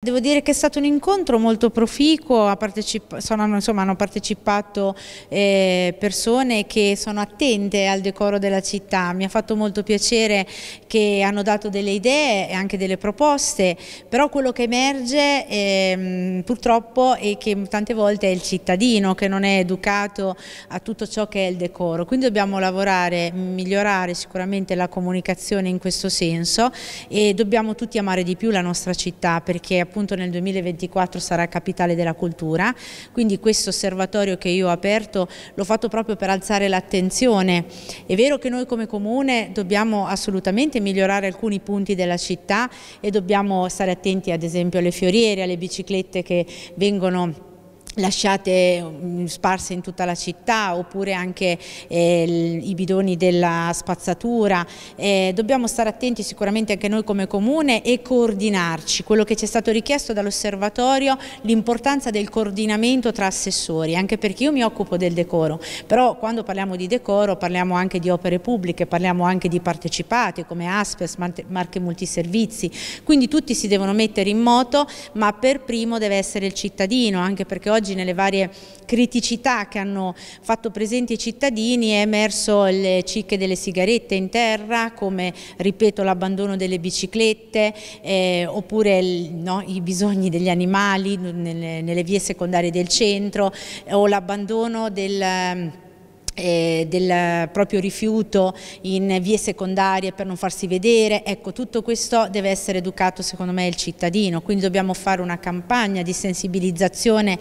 Devo dire che è stato un incontro molto proficuo, sono, insomma, hanno partecipato eh, persone che sono attente al decoro della città, mi ha fatto molto piacere che hanno dato delle idee e anche delle proposte, però quello che emerge eh, purtroppo è che tante volte è il cittadino che non è educato a tutto ciò che è il decoro, quindi dobbiamo lavorare, migliorare sicuramente la comunicazione in questo senso e dobbiamo tutti amare di più la nostra città perché appunto nel 2024 sarà capitale della cultura, quindi questo osservatorio che io ho aperto l'ho fatto proprio per alzare l'attenzione. È vero che noi come comune dobbiamo assolutamente migliorare alcuni punti della città e dobbiamo stare attenti ad esempio alle fioriere, alle biciclette che vengono lasciate mm, sparse in tutta la città oppure anche eh, i bidoni della spazzatura. Eh, dobbiamo stare attenti sicuramente anche noi come comune e coordinarci, quello che ci è stato richiesto dall'osservatorio, l'importanza del coordinamento tra assessori, anche perché io mi occupo del decoro, però quando parliamo di decoro parliamo anche di opere pubbliche, parliamo anche di partecipate come Aspes, Marche Multiservizi, quindi tutti si devono mettere in moto ma per primo deve essere il cittadino, anche perché oggi oggi nelle varie criticità che hanno fatto presenti i cittadini è emerso le cicche delle sigarette in terra, come ripeto l'abbandono delle biciclette, eh, oppure no, i bisogni degli animali nelle, nelle vie secondarie del centro o l'abbandono del eh, del proprio rifiuto in vie secondarie per non farsi vedere, ecco tutto questo deve essere educato secondo me il cittadino, quindi dobbiamo fare una campagna di sensibilizzazione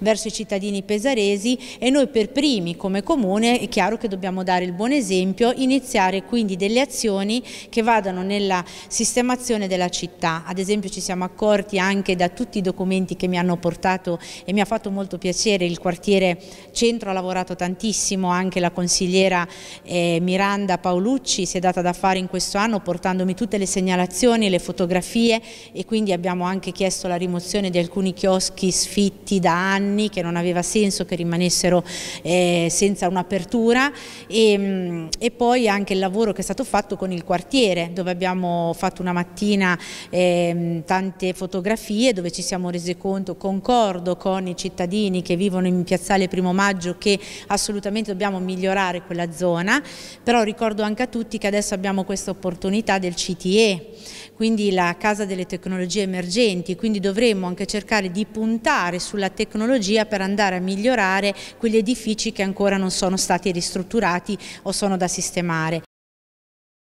verso i cittadini pesaresi e noi per primi come comune è chiaro che dobbiamo dare il buon esempio, iniziare quindi delle azioni che vadano nella sistemazione della città, ad esempio ci siamo accorti anche da tutti i documenti che mi hanno portato e mi ha fatto molto piacere, il quartiere centro ha lavorato tantissimo anche anche la consigliera eh, Miranda Paolucci si è data da fare in questo anno portandomi tutte le segnalazioni, le fotografie e quindi abbiamo anche chiesto la rimozione di alcuni chioschi sfitti da anni che non aveva senso che rimanessero eh, senza un'apertura e, mm, e, poi anche il lavoro che è stato fatto con il quartiere dove abbiamo fatto una mattina eh, tante fotografie dove ci siamo resi conto, concordo con i cittadini che vivono in piazzale primo maggio che assolutamente dobbiamo vogliamo migliorare quella zona, però ricordo anche a tutti che adesso abbiamo questa opportunità del CTE, quindi la Casa delle Tecnologie Emergenti, quindi dovremo anche cercare di puntare sulla tecnologia per andare a migliorare quegli edifici che ancora non sono stati ristrutturati o sono da sistemare.